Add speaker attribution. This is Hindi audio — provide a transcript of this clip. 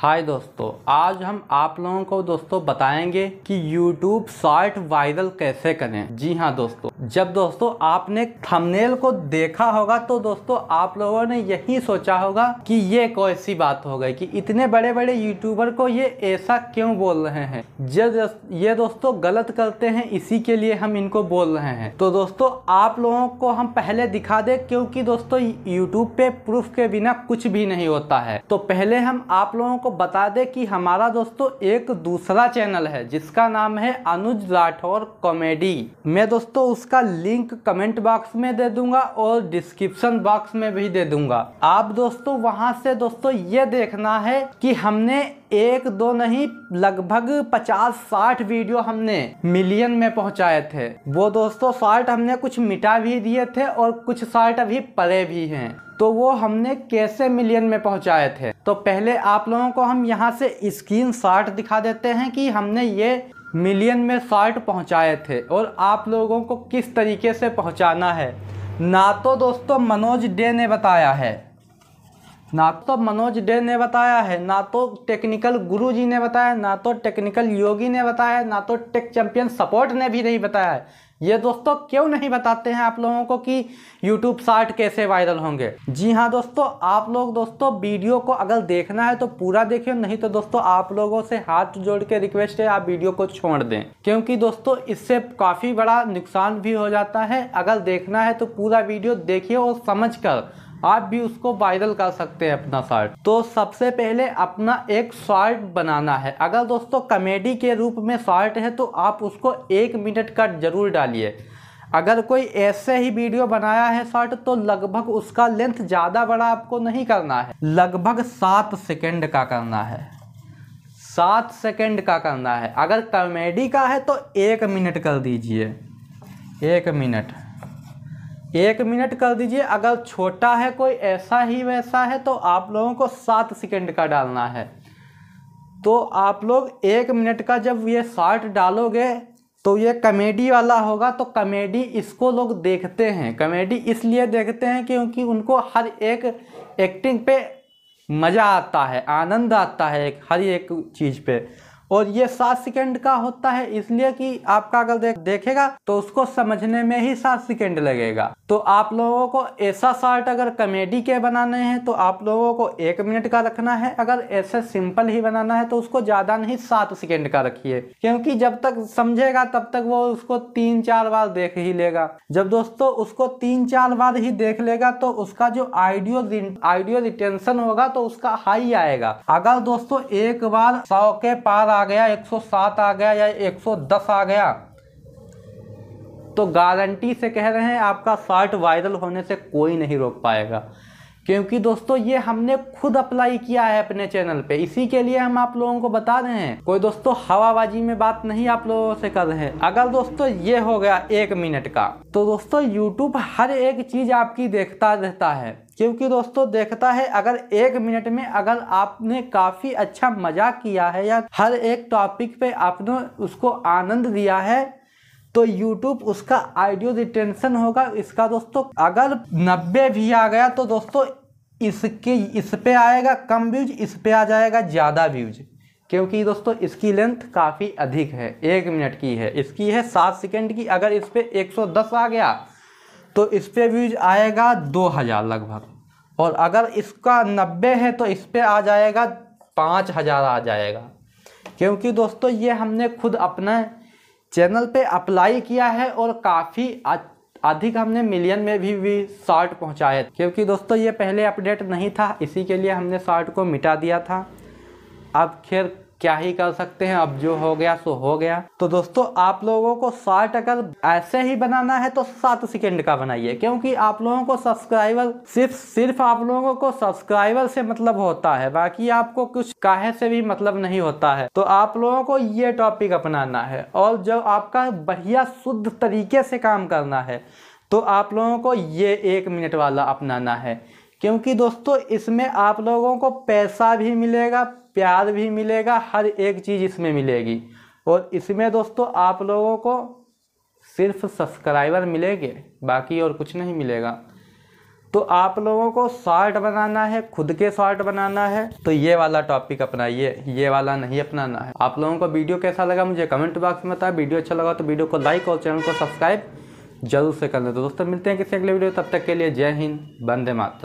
Speaker 1: हाय दोस्तों आज हम आप लोगों को दोस्तों बताएंगे कि YouTube शॉर्ट वायरल कैसे करें जी हाँ दोस्तों जब दोस्तों आपने थंबनेल को देखा होगा तो दोस्तों आप लोगों ने यही सोचा होगा कि ये कैसी बात हो गई कि इतने बड़े बड़े यूट्यूबर को ये ऐसा क्यों बोल रहे हैं जब ये दोस्तों गलत करते हैं इसी के लिए हम इनको बोल रहे हैं तो दोस्तों आप लोगों को हम पहले दिखा दे क्योंकि दोस्तों यूट्यूब पे प्रूफ के बिना कुछ भी नहीं होता है तो पहले हम आप लोगों को बता दे कि हमारा दोस्तों एक दूसरा चैनल है जिसका नाम है अनुज राठौर कॉमेडी मैं दोस्तों उसका इसका लिंक कमेंट बॉक्स में दे दूंगा और डिस्क्रिप्शन बॉक्स में भी दे दूंगा आप दोस्तों वहां से दोस्तों ये देखना है कि हमने एक दो नहीं लगभग 50-60 वीडियो हमने मिलियन में पहुंचाए थे वो दोस्तों शार्ट हमने कुछ मिटा भी दिए थे और कुछ शार्ट अभी पड़े भी हैं तो वो हमने कैसे मिलियन में पहुंचाए थे तो पहले आप लोगों को हम यहाँ से स्क्रीन दिखा देते हैं कि हमने ये मिलियन में शॉर्ट पहुंचाए थे और आप लोगों को किस तरीके से पहुंचाना है ना तो दोस्तों मनोज डे ने बताया है ना तो मनोज डे ने बताया है ना तो टेक्निकल गुरु जी ने बताया ना तो टेक्निकल योगी ने बताया ना तो टेक चैंपियन सपोर्ट ने भी नहीं बताया है ये दोस्तों क्यों नहीं बताते हैं आप लोगों को कि यूट्यूब शार्ट कैसे वायरल होंगे जी हाँ दोस्तों आप लोग दोस्तों वीडियो को अगर देखना है तो पूरा देखिए नहीं तो दोस्तों आप लोगों से हाथ जोड़ के रिक्वेस्ट है आप वीडियो को छोड़ दें क्योंकि दोस्तों इससे काफ़ी बड़ा नुकसान भी हो जाता है अगर देखना है तो पूरा वीडियो देखिए और समझ कर आप भी उसको वायरल कर सकते हैं अपना शॉर्ट तो सबसे पहले अपना एक शॉर्ट बनाना है अगर दोस्तों कॉमेडी के रूप में शॉर्ट है तो आप उसको एक मिनट का ज़रूर डालिए अगर कोई ऐसे ही वीडियो बनाया है शॉर्ट तो लगभग उसका लेंथ ज़्यादा बड़ा आपको नहीं करना है लगभग सात सेकेंड का करना है सात सेकेंड का करना है अगर कॉमेडी का है तो एक मिनट कर दीजिए एक मिनट एक मिनट कर दीजिए अगर छोटा है कोई ऐसा ही वैसा है तो आप लोगों को सात सेकेंड का डालना है तो आप लोग एक मिनट का जब ये शॉर्ट डालोगे तो ये कमेडी वाला होगा तो कमेडी इसको लोग देखते हैं कमेडी इसलिए देखते हैं क्योंकि उनको हर एक एक्टिंग पे मज़ा आता है आनंद आता है हर एक चीज़ पे और ये सात सेकेंड का होता है इसलिए कि आपका अगर देख, देखेगा तो उसको समझने में ही सात सेकेंड लगेगा तो आप लोगों को ऐसा शार्ट अगर कॉमेडी के बनाने हैं तो आप लोगों को एक मिनट का रखना है अगर ऐसे सिंपल ही बनाना है तो उसको ज़्यादा नहीं सात सेकेंड का रखिए क्योंकि जब तक समझेगा तब तक वो उसको तीन चार बार देख ही लेगा जब दोस्तों उसको तीन चार बार ही देख लेगा तो उसका जो आइडियो आइडियो रिटेंशन होगा तो उसका हाई आएगा अगर दोस्तों एक बार सौ के पार आ गया 107 आ गया या 110 आ गया तो गारंटी से कह रहे हैं आपका शॉर्ट वायरल होने से कोई नहीं रोक पाएगा क्योंकि दोस्तों ये हमने खुद अप्लाई किया है अपने चैनल पे इसी के लिए हम आप लोगों को बता रहे हैं कोई दोस्तों हवाबाजी में बात नहीं आप लोगों से कर रहे हैं अगर दोस्तों ये हो गया एक मिनट का तो दोस्तों यूट्यूब हर एक चीज आपकी देखता रहता है क्योंकि दोस्तों देखता है अगर एक मिनट में अगर आपने काफ़ी अच्छा मजा किया है या हर एक टॉपिक पे आपने उसको आनंद दिया है तो यूट्यूब उसका आइडियो रिटेंशन होगा इसका दोस्तों अगर नब्बे भी आ गया तो दोस्तों इसके इस पे आएगा कम व्यूज इस पे आ जाएगा ज़्यादा व्यूज क्योंकि दोस्तों इसकी लेंथ काफ़ी अधिक है एक मिनट की है इसकी है सात सेकेंड की अगर इस पर एक सौ दस आ गया तो इस पर व्यूज आएगा दो हज़ार लगभग और अगर इसका नब्बे है तो इस पर आ जाएगा पाँच हज़ार आ जाएगा क्योंकि दोस्तों ये हमने खुद अपना चैनल पे अप्लाई किया है और काफ़ी अधिक हमने मिलियन में भी भी शॉर्ट पहुँचाए क्योंकि दोस्तों ये पहले अपडेट नहीं था इसी के लिए हमने शॉर्ट को मिटा दिया था अब खैर क्या ही कर सकते हैं अब जो हो गया सो हो गया तो दोस्तों आप लोगों को शॉर्ट अगर ऐसे ही बनाना है तो सात सेकेंड का बनाइए क्योंकि आप लोगों को सब्सक्राइबर सिर्फ सिर्फ आप लोगों को सब्सक्राइबर से मतलब होता है बाकी आपको कुछ काहे से भी मतलब नहीं होता है तो आप लोगों को ये टॉपिक अपनाना है और जब आपका बढ़िया शुद्ध तरीके से काम करना है तो आप लोगों को ये एक मिनट वाला अपनाना है क्योंकि दोस्तों इसमें आप लोगों को पैसा भी मिलेगा प्यार भी मिलेगा हर एक चीज़ इसमें मिलेगी और इसमें दोस्तों आप लोगों को सिर्फ सब्सक्राइबर मिलेंगे बाकी और कुछ नहीं मिलेगा तो आप लोगों को शॉर्ट बनाना है खुद के शॉर्ट बनाना है तो ये वाला टॉपिक अपनाइए ये, ये वाला नहीं अपनाना है आप लोगों को वीडियो कैसा लगा मुझे कमेंट बॉक्स में बताया वीडियो अच्छा लगा तो वीडियो को लाइक और चैनल को सब्सक्राइब जरूर से कर लेते तो दोस्तों मिलते हैं किसी अगले वीडियो तब तक के लिए जय हिंद बंदे मात